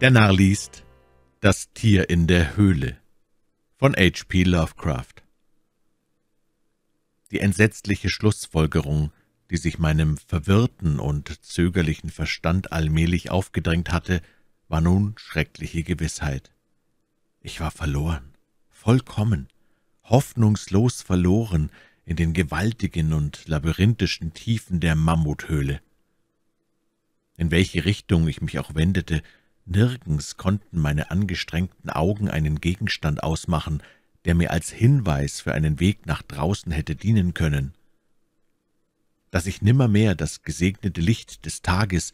Der Narr liest Das Tier in der Höhle von H.P. Lovecraft Die entsetzliche Schlussfolgerung, die sich meinem verwirrten und zögerlichen Verstand allmählich aufgedrängt hatte, war nun schreckliche Gewissheit. Ich war verloren, vollkommen, hoffnungslos verloren in den gewaltigen und labyrinthischen Tiefen der Mammuthöhle. In welche Richtung ich mich auch wendete, Nirgends konnten meine angestrengten Augen einen Gegenstand ausmachen, der mir als Hinweis für einen Weg nach draußen hätte dienen können. Dass ich nimmermehr das gesegnete Licht des Tages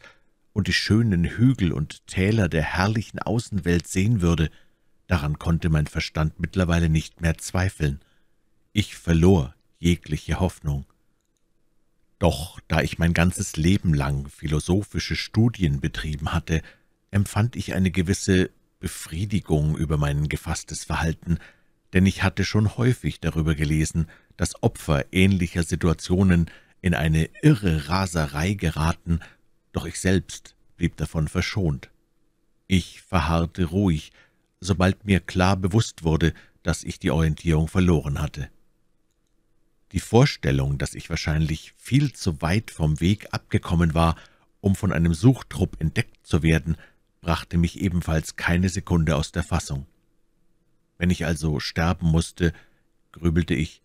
und die schönen Hügel und Täler der herrlichen Außenwelt sehen würde, daran konnte mein Verstand mittlerweile nicht mehr zweifeln. Ich verlor jegliche Hoffnung. Doch da ich mein ganzes Leben lang philosophische Studien betrieben hatte, empfand ich eine gewisse Befriedigung über mein gefasstes Verhalten, denn ich hatte schon häufig darüber gelesen, dass Opfer ähnlicher Situationen in eine irre Raserei geraten, doch ich selbst blieb davon verschont. Ich verharrte ruhig, sobald mir klar bewusst wurde, dass ich die Orientierung verloren hatte. Die Vorstellung, dass ich wahrscheinlich viel zu weit vom Weg abgekommen war, um von einem Suchtrupp entdeckt zu werden, brachte mich ebenfalls keine Sekunde aus der Fassung. Wenn ich also sterben musste, grübelte ich,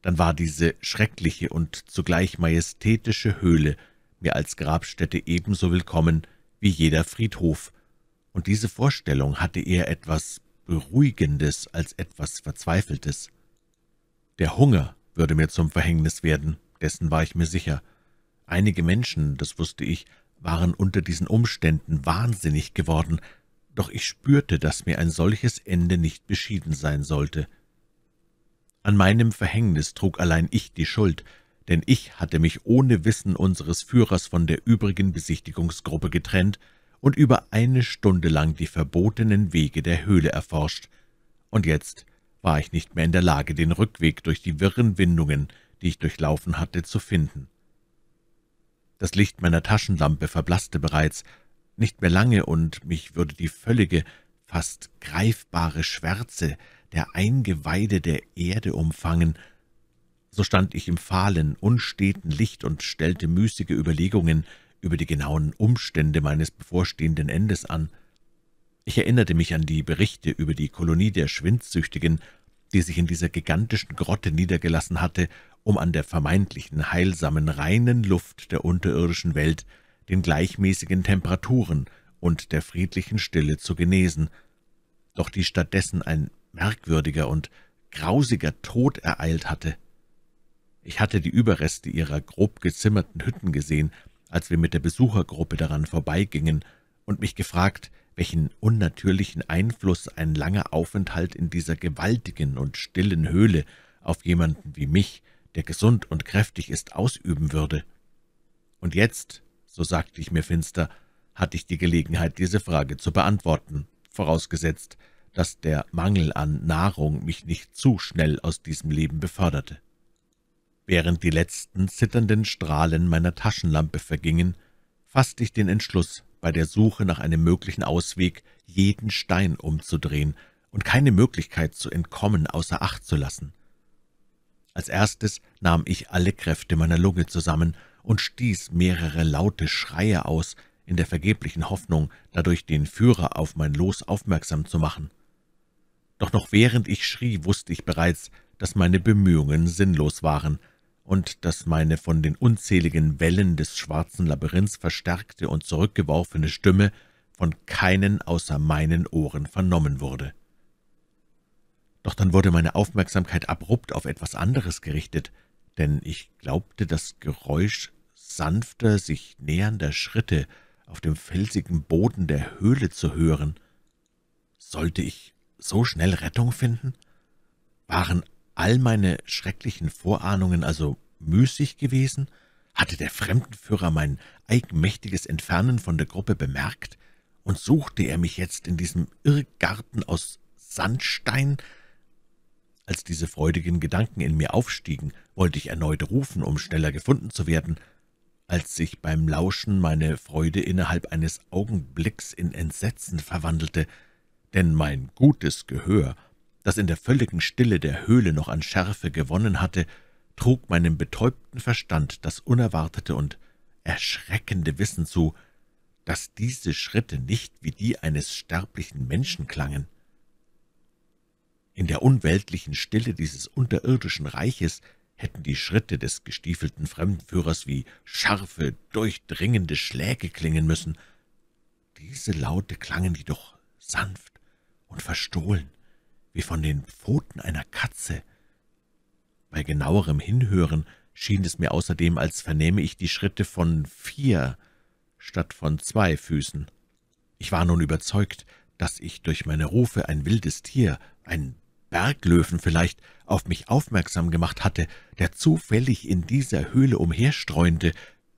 dann war diese schreckliche und zugleich majestätische Höhle mir als Grabstätte ebenso willkommen wie jeder Friedhof, und diese Vorstellung hatte eher etwas Beruhigendes als etwas Verzweifeltes. Der Hunger würde mir zum Verhängnis werden, dessen war ich mir sicher. Einige Menschen, das wusste ich, waren unter diesen Umständen wahnsinnig geworden, doch ich spürte, dass mir ein solches Ende nicht beschieden sein sollte. An meinem Verhängnis trug allein ich die Schuld, denn ich hatte mich ohne Wissen unseres Führers von der übrigen Besichtigungsgruppe getrennt und über eine Stunde lang die verbotenen Wege der Höhle erforscht, und jetzt war ich nicht mehr in der Lage, den Rückweg durch die wirren Windungen, die ich durchlaufen hatte, zu finden. Das Licht meiner Taschenlampe verblasste bereits, nicht mehr lange, und mich würde die völlige, fast greifbare Schwärze der Eingeweide der Erde umfangen. So stand ich im fahlen, unsteten Licht und stellte müßige Überlegungen über die genauen Umstände meines bevorstehenden Endes an. Ich erinnerte mich an die Berichte über die Kolonie der Schwindsüchtigen, die sich in dieser gigantischen Grotte niedergelassen hatte um an der vermeintlichen heilsamen reinen Luft der unterirdischen Welt, den gleichmäßigen Temperaturen und der friedlichen Stille zu genesen, doch die stattdessen ein merkwürdiger und grausiger Tod ereilt hatte. Ich hatte die Überreste ihrer grob gezimmerten Hütten gesehen, als wir mit der Besuchergruppe daran vorbeigingen, und mich gefragt, welchen unnatürlichen Einfluss ein langer Aufenthalt in dieser gewaltigen und stillen Höhle auf jemanden wie mich der gesund und kräftig ist, ausüben würde. Und jetzt, so sagte ich mir finster, hatte ich die Gelegenheit, diese Frage zu beantworten, vorausgesetzt, dass der Mangel an Nahrung mich nicht zu schnell aus diesem Leben beförderte. Während die letzten zitternden Strahlen meiner Taschenlampe vergingen, fasste ich den Entschluss, bei der Suche nach einem möglichen Ausweg jeden Stein umzudrehen und keine Möglichkeit zu entkommen außer Acht zu lassen – als erstes nahm ich alle Kräfte meiner Lunge zusammen und stieß mehrere laute Schreie aus, in der vergeblichen Hoffnung, dadurch den Führer auf mein Los aufmerksam zu machen. Doch noch während ich schrie, wusste ich bereits, dass meine Bemühungen sinnlos waren und dass meine von den unzähligen Wellen des schwarzen Labyrinths verstärkte und zurückgeworfene Stimme von keinen außer meinen Ohren vernommen wurde. Doch dann wurde meine Aufmerksamkeit abrupt auf etwas anderes gerichtet, denn ich glaubte das Geräusch sanfter, sich nähernder Schritte auf dem felsigen Boden der Höhle zu hören. Sollte ich so schnell Rettung finden? Waren all meine schrecklichen Vorahnungen also müßig gewesen? Hatte der Fremdenführer mein eigenmächtiges Entfernen von der Gruppe bemerkt, und suchte er mich jetzt in diesem Irrgarten aus Sandstein, als diese freudigen Gedanken in mir aufstiegen, wollte ich erneut rufen, um schneller gefunden zu werden, als sich beim Lauschen meine Freude innerhalb eines Augenblicks in Entsetzen verwandelte, denn mein gutes Gehör, das in der völligen Stille der Höhle noch an Schärfe gewonnen hatte, trug meinem betäubten Verstand das unerwartete und erschreckende Wissen zu, dass diese Schritte nicht wie die eines sterblichen Menschen klangen. In der unweltlichen Stille dieses unterirdischen Reiches hätten die Schritte des gestiefelten Fremdenführers wie scharfe, durchdringende Schläge klingen müssen. Diese Laute klangen jedoch sanft und verstohlen, wie von den Pfoten einer Katze. Bei genauerem Hinhören schien es mir außerdem, als vernähme ich die Schritte von vier statt von zwei Füßen. Ich war nun überzeugt, dass ich durch meine Rufe ein wildes Tier, ein Berglöwen vielleicht auf mich aufmerksam gemacht hatte, der zufällig in dieser Höhle umherstreunte.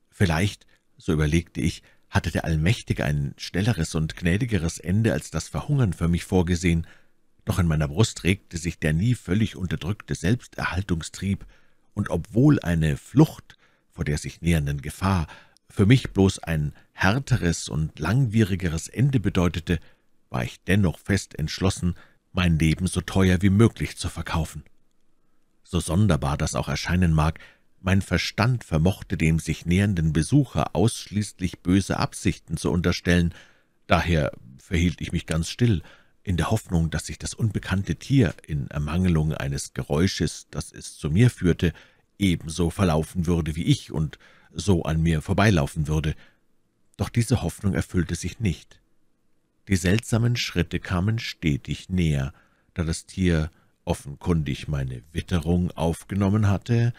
Vielleicht, so überlegte ich, hatte der Allmächtige ein schnelleres und gnädigeres Ende als das Verhungern für mich vorgesehen, doch in meiner Brust regte sich der nie völlig unterdrückte Selbsterhaltungstrieb, und obwohl eine Flucht vor der sich nähernden Gefahr für mich bloß ein härteres und langwierigeres Ende bedeutete, war ich dennoch fest entschlossen, mein Leben so teuer wie möglich zu verkaufen. So sonderbar das auch erscheinen mag, mein Verstand vermochte dem sich nähernden Besucher ausschließlich böse Absichten zu unterstellen, daher verhielt ich mich ganz still, in der Hoffnung, dass sich das unbekannte Tier in Ermangelung eines Geräusches, das es zu mir führte, ebenso verlaufen würde wie ich und so an mir vorbeilaufen würde. Doch diese Hoffnung erfüllte sich nicht. Die seltsamen Schritte kamen stetig näher, da das Tier offenkundig meine Witterung aufgenommen hatte,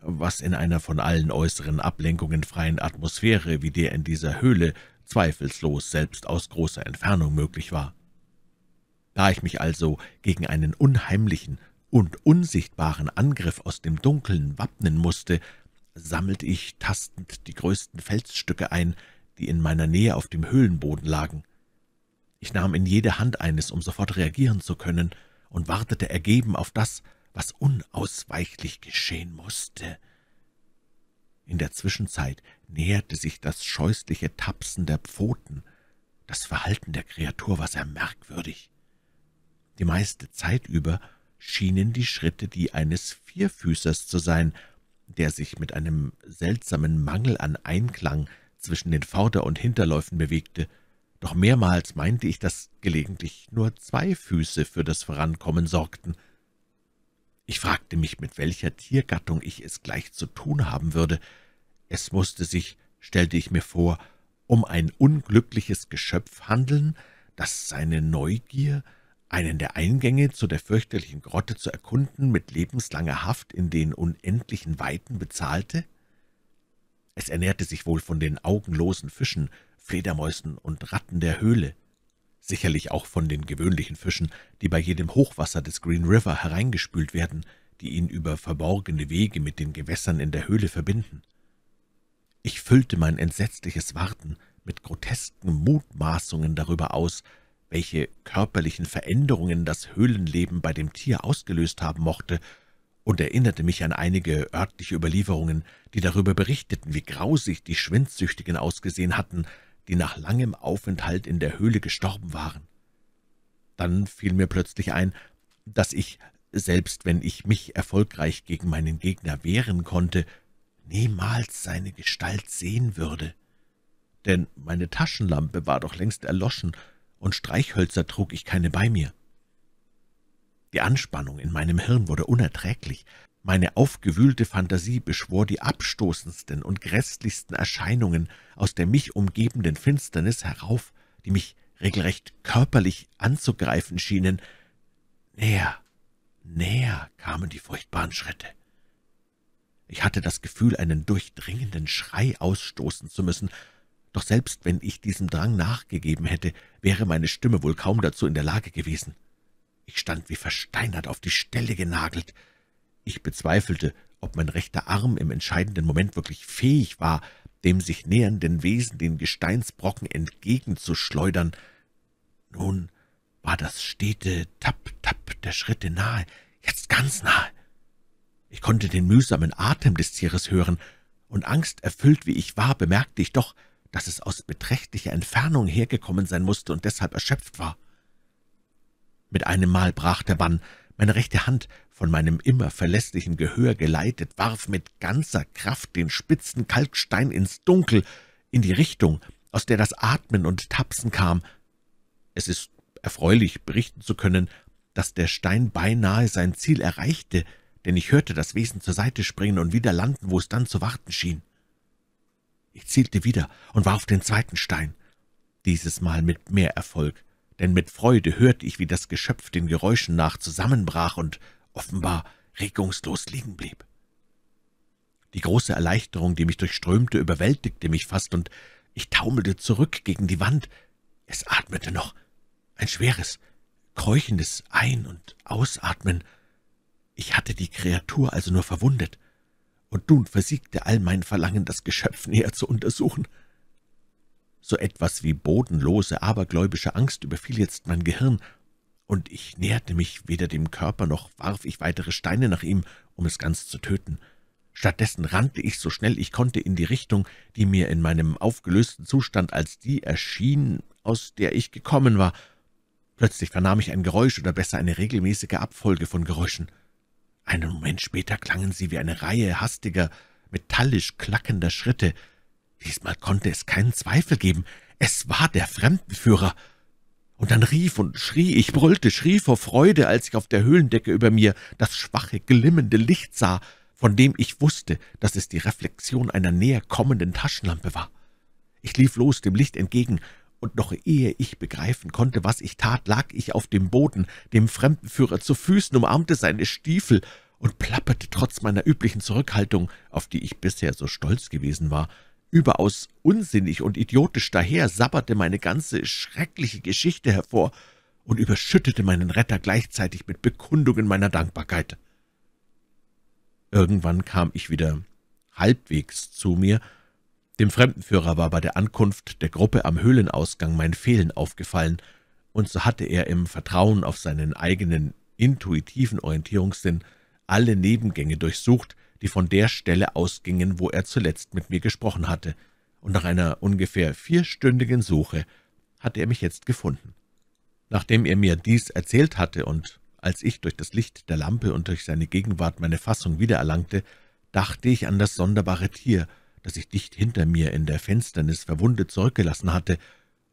was in einer von allen äußeren Ablenkungen freien Atmosphäre wie der in dieser Höhle zweifellos selbst aus großer Entfernung möglich war. Da ich mich also gegen einen unheimlichen und unsichtbaren Angriff aus dem Dunkeln wappnen musste, sammelte ich tastend die größten Felsstücke ein, die in meiner Nähe auf dem Höhlenboden lagen. Ich nahm in jede Hand eines, um sofort reagieren zu können, und wartete ergeben auf das, was unausweichlich geschehen musste. In der Zwischenzeit näherte sich das scheußliche Tapsen der Pfoten. Das Verhalten der Kreatur war sehr merkwürdig. Die meiste Zeit über schienen die Schritte die eines Vierfüßers zu sein, der sich mit einem seltsamen Mangel an Einklang zwischen den Vorder- und Hinterläufen bewegte. Doch mehrmals meinte ich, dass gelegentlich nur zwei Füße für das Vorankommen sorgten. Ich fragte mich, mit welcher Tiergattung ich es gleich zu tun haben würde. Es musste sich, stellte ich mir vor, um ein unglückliches Geschöpf handeln, das seine Neugier, einen der Eingänge zu der fürchterlichen Grotte zu erkunden, mit lebenslanger Haft in den unendlichen Weiten bezahlte? Es ernährte sich wohl von den augenlosen Fischen, Fledermäusen und Ratten der Höhle, sicherlich auch von den gewöhnlichen Fischen, die bei jedem Hochwasser des Green River hereingespült werden, die ihn über verborgene Wege mit den Gewässern in der Höhle verbinden. Ich füllte mein entsetzliches Warten mit grotesken Mutmaßungen darüber aus, welche körperlichen Veränderungen das Höhlenleben bei dem Tier ausgelöst haben mochte, und erinnerte mich an einige örtliche Überlieferungen, die darüber berichteten, wie grausig die Schwindsüchtigen ausgesehen hatten, die nach langem Aufenthalt in der Höhle gestorben waren. Dann fiel mir plötzlich ein, dass ich, selbst wenn ich mich erfolgreich gegen meinen Gegner wehren konnte, niemals seine Gestalt sehen würde. Denn meine Taschenlampe war doch längst erloschen, und Streichhölzer trug ich keine bei mir. Die Anspannung in meinem Hirn wurde unerträglich, meine aufgewühlte Fantasie beschwor die abstoßendsten und grässlichsten Erscheinungen aus der mich umgebenden Finsternis herauf, die mich regelrecht körperlich anzugreifen schienen. Näher, näher kamen die furchtbaren Schritte. Ich hatte das Gefühl, einen durchdringenden Schrei ausstoßen zu müssen, doch selbst wenn ich diesem Drang nachgegeben hätte, wäre meine Stimme wohl kaum dazu in der Lage gewesen. Ich stand wie versteinert auf die Stelle genagelt, ich bezweifelte, ob mein rechter Arm im entscheidenden Moment wirklich fähig war, dem sich nähernden Wesen den Gesteinsbrocken entgegenzuschleudern. Nun war das stete Tapp-Tapp der Schritte nahe, jetzt ganz nahe. Ich konnte den mühsamen Atem des Tieres hören, und angsterfüllt wie ich war, bemerkte ich doch, dass es aus beträchtlicher Entfernung hergekommen sein musste und deshalb erschöpft war. Mit einem Mal brach der Bann, meine rechte Hand von meinem immer verlässlichen Gehör geleitet, warf mit ganzer Kraft den spitzen Kalkstein ins Dunkel, in die Richtung, aus der das Atmen und Tapsen kam. Es ist erfreulich, berichten zu können, dass der Stein beinahe sein Ziel erreichte, denn ich hörte das Wesen zur Seite springen und wieder landen, wo es dann zu warten schien. Ich zielte wieder und warf den zweiten Stein, dieses Mal mit mehr Erfolg, denn mit Freude hörte ich, wie das Geschöpf den Geräuschen nach zusammenbrach und offenbar regungslos liegen blieb. Die große Erleichterung, die mich durchströmte, überwältigte mich fast, und ich taumelte zurück gegen die Wand. Es atmete noch. Ein schweres, keuchendes Ein- und Ausatmen. Ich hatte die Kreatur also nur verwundet, und nun versiegte all mein Verlangen, das Geschöpf näher zu untersuchen. So etwas wie bodenlose, abergläubische Angst überfiel jetzt mein Gehirn, und ich näherte mich weder dem Körper noch warf ich weitere Steine nach ihm, um es ganz zu töten. Stattdessen rannte ich so schnell ich konnte in die Richtung, die mir in meinem aufgelösten Zustand als die erschien, aus der ich gekommen war. Plötzlich vernahm ich ein Geräusch oder besser eine regelmäßige Abfolge von Geräuschen. Einen Moment später klangen sie wie eine Reihe hastiger, metallisch klackender Schritte. Diesmal konnte es keinen Zweifel geben. Es war der Fremdenführer. Und dann rief und schrie, ich brüllte, schrie vor Freude, als ich auf der Höhlendecke über mir das schwache, glimmende Licht sah, von dem ich wusste, dass es die Reflexion einer näher kommenden Taschenlampe war. Ich lief los dem Licht entgegen, und noch ehe ich begreifen konnte, was ich tat, lag ich auf dem Boden, dem Fremdenführer zu Füßen, umarmte seine Stiefel und plapperte trotz meiner üblichen Zurückhaltung, auf die ich bisher so stolz gewesen war, Überaus unsinnig und idiotisch daher sabberte meine ganze schreckliche Geschichte hervor und überschüttete meinen Retter gleichzeitig mit Bekundungen meiner Dankbarkeit. Irgendwann kam ich wieder halbwegs zu mir. Dem Fremdenführer war bei der Ankunft der Gruppe am Höhlenausgang mein Fehlen aufgefallen, und so hatte er im Vertrauen auf seinen eigenen intuitiven Orientierungssinn alle Nebengänge durchsucht, die von der Stelle ausgingen, wo er zuletzt mit mir gesprochen hatte, und nach einer ungefähr vierstündigen Suche hatte er mich jetzt gefunden. Nachdem er mir dies erzählt hatte und als ich durch das Licht der Lampe und durch seine Gegenwart meine Fassung wiedererlangte, dachte ich an das sonderbare Tier, das ich dicht hinter mir in der Finsternis verwundet zurückgelassen hatte,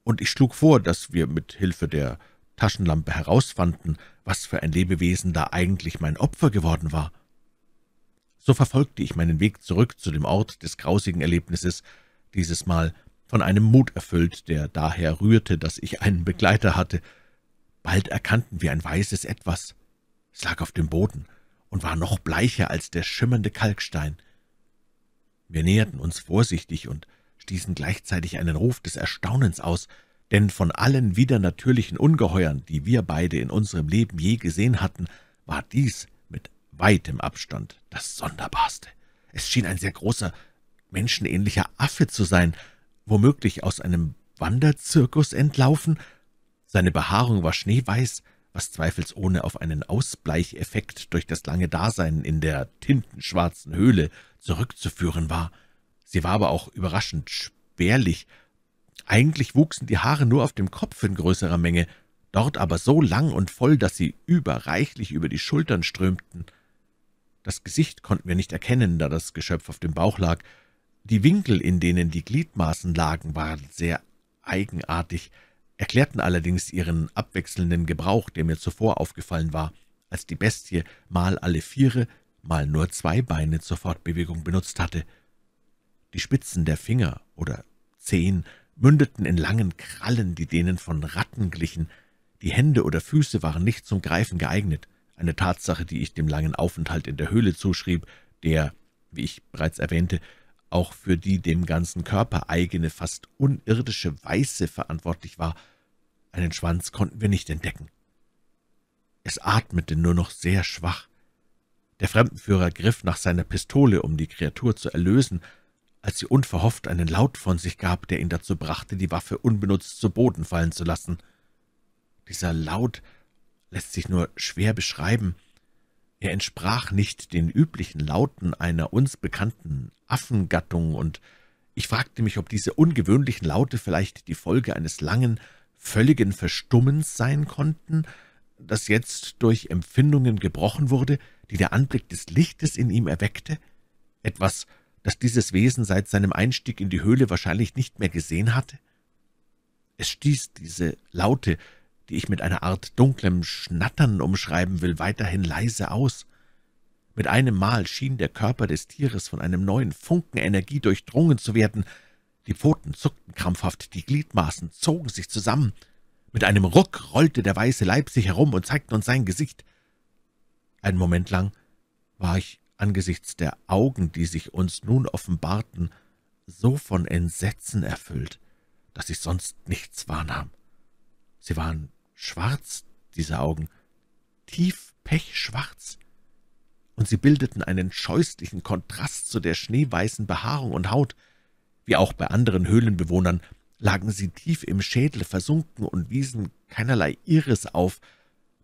und ich schlug vor, dass wir mit Hilfe der Taschenlampe herausfanden, was für ein Lebewesen da eigentlich mein Opfer geworden war. So verfolgte ich meinen Weg zurück zu dem Ort des grausigen Erlebnisses, dieses Mal von einem Mut erfüllt, der daher rührte, dass ich einen Begleiter hatte. Bald erkannten wir ein weißes Etwas. Es lag auf dem Boden und war noch bleicher als der schimmernde Kalkstein. Wir näherten uns vorsichtig und stießen gleichzeitig einen Ruf des Erstaunens aus, denn von allen widernatürlichen Ungeheuern, die wir beide in unserem Leben je gesehen hatten, war dies weitem Abstand das Sonderbarste. Es schien ein sehr großer, menschenähnlicher Affe zu sein, womöglich aus einem Wanderzirkus entlaufen. Seine Behaarung war schneeweiß, was zweifelsohne auf einen Ausbleicheffekt durch das lange Dasein in der tintenschwarzen Höhle zurückzuführen war. Sie war aber auch überraschend spärlich. Eigentlich wuchsen die Haare nur auf dem Kopf in größerer Menge, dort aber so lang und voll, dass sie überreichlich über die Schultern strömten. Das Gesicht konnten wir nicht erkennen, da das Geschöpf auf dem Bauch lag. Die Winkel, in denen die Gliedmaßen lagen, waren sehr eigenartig, erklärten allerdings ihren abwechselnden Gebrauch, der mir zuvor aufgefallen war, als die Bestie mal alle Viere, mal nur zwei Beine zur Fortbewegung benutzt hatte. Die Spitzen der Finger oder Zehen mündeten in langen Krallen, die denen von Ratten glichen. Die Hände oder Füße waren nicht zum Greifen geeignet eine Tatsache, die ich dem langen Aufenthalt in der Höhle zuschrieb, der, wie ich bereits erwähnte, auch für die dem ganzen Körper eigene, fast unirdische Weiße verantwortlich war. Einen Schwanz konnten wir nicht entdecken. Es atmete nur noch sehr schwach. Der Fremdenführer griff nach seiner Pistole, um die Kreatur zu erlösen, als sie unverhofft einen Laut von sich gab, der ihn dazu brachte, die Waffe unbenutzt zu Boden fallen zu lassen. Dieser Laut lässt sich nur schwer beschreiben. Er entsprach nicht den üblichen Lauten einer uns bekannten Affengattung, und ich fragte mich, ob diese ungewöhnlichen Laute vielleicht die Folge eines langen, völligen Verstummens sein konnten, das jetzt durch Empfindungen gebrochen wurde, die der Anblick des Lichtes in ihm erweckte? Etwas, das dieses Wesen seit seinem Einstieg in die Höhle wahrscheinlich nicht mehr gesehen hatte? Es stieß diese Laute, die ich mit einer Art dunklem Schnattern umschreiben will, weiterhin leise aus. Mit einem Mal schien der Körper des Tieres von einem neuen Funken Energie durchdrungen zu werden. Die Pfoten zuckten krampfhaft, die Gliedmaßen zogen sich zusammen. Mit einem Ruck rollte der weiße Leib sich herum und zeigte uns sein Gesicht. Einen Moment lang war ich angesichts der Augen, die sich uns nun offenbarten, so von Entsetzen erfüllt, dass ich sonst nichts wahrnahm. Sie waren schwarz, diese Augen, tief pechschwarz, und sie bildeten einen scheußlichen Kontrast zu der schneeweißen Behaarung und Haut. Wie auch bei anderen Höhlenbewohnern lagen sie tief im Schädel versunken und wiesen keinerlei Iris auf.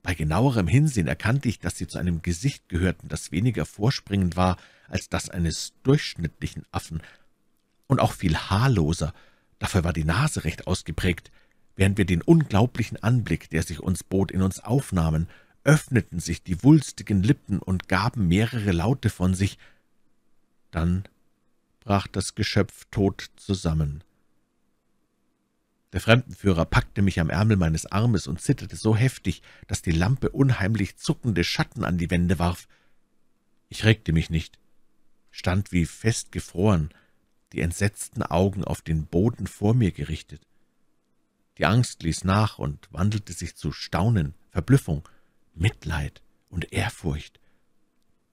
Bei genauerem Hinsehen erkannte ich, dass sie zu einem Gesicht gehörten, das weniger vorspringend war als das eines durchschnittlichen Affen, und auch viel haarloser, dafür war die Nase recht ausgeprägt, Während wir den unglaublichen Anblick, der sich uns bot, in uns aufnahmen, öffneten sich die wulstigen Lippen und gaben mehrere Laute von sich. Dann brach das Geschöpf tot zusammen. Der Fremdenführer packte mich am Ärmel meines Armes und zitterte so heftig, dass die Lampe unheimlich zuckende Schatten an die Wände warf. Ich regte mich nicht, stand wie festgefroren, die entsetzten Augen auf den Boden vor mir gerichtet. Die Angst ließ nach und wandelte sich zu Staunen, Verblüffung, Mitleid und Ehrfurcht.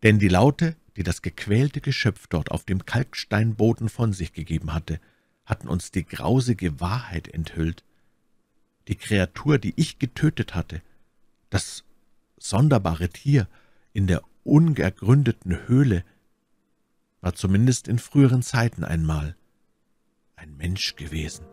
Denn die Laute, die das gequälte Geschöpf dort auf dem Kalksteinboden von sich gegeben hatte, hatten uns die grausige Wahrheit enthüllt. Die Kreatur, die ich getötet hatte, das sonderbare Tier in der ungergründeten Höhle, war zumindest in früheren Zeiten einmal ein Mensch gewesen.